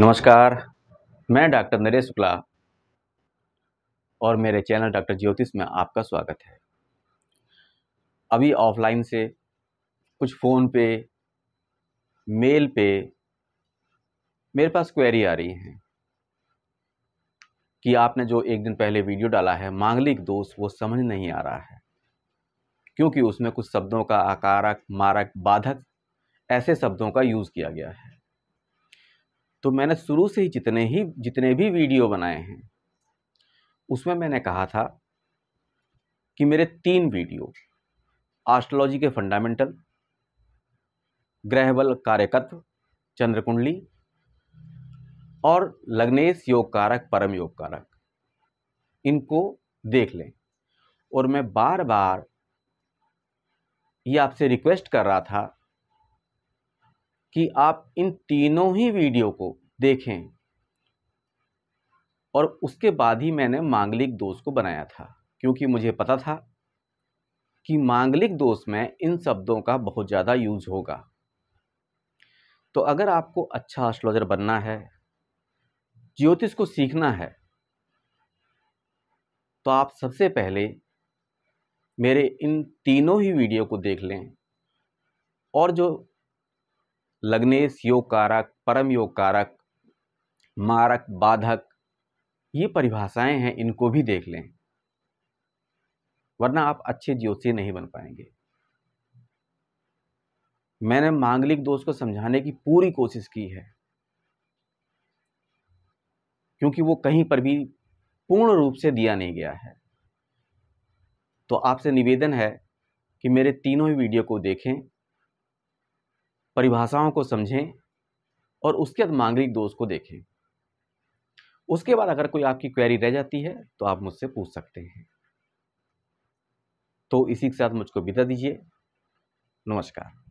नमस्कार मैं डॉक्टर नरेश शुक्ला और मेरे चैनल डॉक्टर ज्योतिष में आपका स्वागत है अभी ऑफलाइन से कुछ फ़ोन पे मेल पे मेरे पास क्वेरी आ रही है कि आपने जो एक दिन पहले वीडियो डाला है मांगलिक दोष वो समझ नहीं आ रहा है क्योंकि उसमें कुछ शब्दों का आकारक मारक बाधक ऐसे शब्दों का यूज़ किया गया है तो मैंने शुरू से ही जितने ही जितने भी वीडियो बनाए हैं उसमें मैंने कहा था कि मेरे तीन वीडियो आस्ट्रोलॉजी के फंडामेंटल ग्रहबल कार्यकत्व चंद्र कुंडली और लग्नेश योग कारक परम योग कारक इनको देख लें और मैं बार बार ये आपसे रिक्वेस्ट कर रहा था कि आप इन तीनों ही वीडियो को देखें और उसके बाद ही मैंने मांगलिक दोष को बनाया था क्योंकि मुझे पता था कि मांगलिक दोष में इन शब्दों का बहुत ज़्यादा यूज होगा तो अगर आपको अच्छा एस्ट्रोलॉजर बनना है ज्योतिष को सीखना है तो आप सबसे पहले मेरे इन तीनों ही वीडियो को देख लें और जो लग्नेश योग कारक परम योग कारक मारक बाधक ये परिभाषाएं हैं इनको भी देख लें वरना आप अच्छे ज्योति नहीं बन पाएंगे मैंने मांगलिक दोष को समझाने की पूरी कोशिश की है क्योंकि वो कहीं पर भी पूर्ण रूप से दिया नहीं गया है तो आपसे निवेदन है कि मेरे तीनों ही वीडियो को देखें परिभाषाओं को समझें और उसके बाद मांगलिक दोष को देखें उसके बाद अगर कोई आपकी क्वेरी रह जाती है तो आप मुझसे पूछ सकते हैं तो इसी के साथ मुझको बिता दीजिए नमस्कार